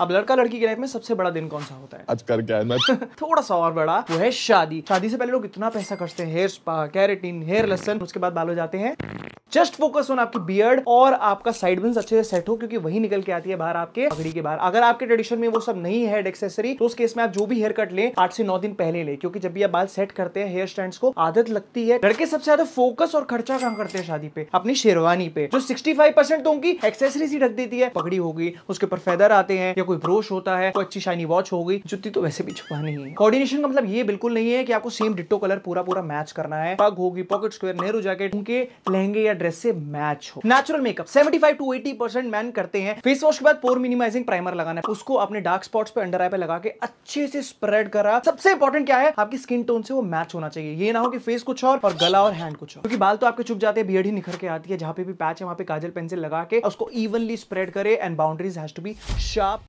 अब लड़का लड़की की लाइफ में सबसे बड़ा दिन कौन सा होता है आज कर क्या है मैं तो- थोड़ा सा और बड़ा वो है शादी शादी से पहले लोग इतना पैसा खर्चते हैं hair spa keratin hair lesson उसके बाद बाल हो जाते हैं जस्ट फोकस ऑन आपकी बियर्ड और आपका साइड बिन्स अच्छे से सेट हो क्योंकि वही निकल के आती है बाहर आपके पगड़ी के बाहर अगर आपके ट्रेडिशन में वो सब नहीं है एक्सेसरी तो उस केस में आप जो भी हेयर कट ले आठ से नौ दिन पहले ले क्योंकि जब भी आप बाल सेट करते हैं हेयर स्टैंड को आदत लगती है लड़के सबसे ज्यादा फोकस और खर्चा कहाँ करते हैं शादी पे अपनी शेरवानी पे जो सिक्सटी फाइव परसेंट तो उनकी एक्सेसरीज ही रख देती है पगड़ी होगी उसके ऊपर फेदर आते हैं या कोई ब्रोश होता है कोई अच्छी शाइनी वॉच होगी जुती तो वैसे भी छुपा नहीं है कोऑर्डिनेशन का मतलब ये बिल्कुल नहीं है कि आपको सेम डिट्टो कलर पूरा पूरा मैच करना है पग होगी पॉकेट स्क्वायर नेहरू जैकेट उनके लहंगे या ड्रेस से मैच हो natural makeup 75 to 80 percent man करते हैं फेस वॉश के बाद पोर मिनिमाइजिंग प्राइमर लगाना है उसको अपने डार्क स्पॉट्स पे अंडर आई पे लगा के अच्छे से स्प्रेड करा सबसे इंपॉर्टेंट क्या है आपकी स्किन टोन से वो मैच होना चाहिए ये ना हो कि फेस कुछ और और गला और हैंड कुछ और क्योंकि बाल तो आपके चुप जाते हैं बियड ही निखर के आती है जहां पे भी पैच है वहां पे काजल पेंसिल लगा के उसको इवनली स्प्रेड करे and boundaries has to be sharp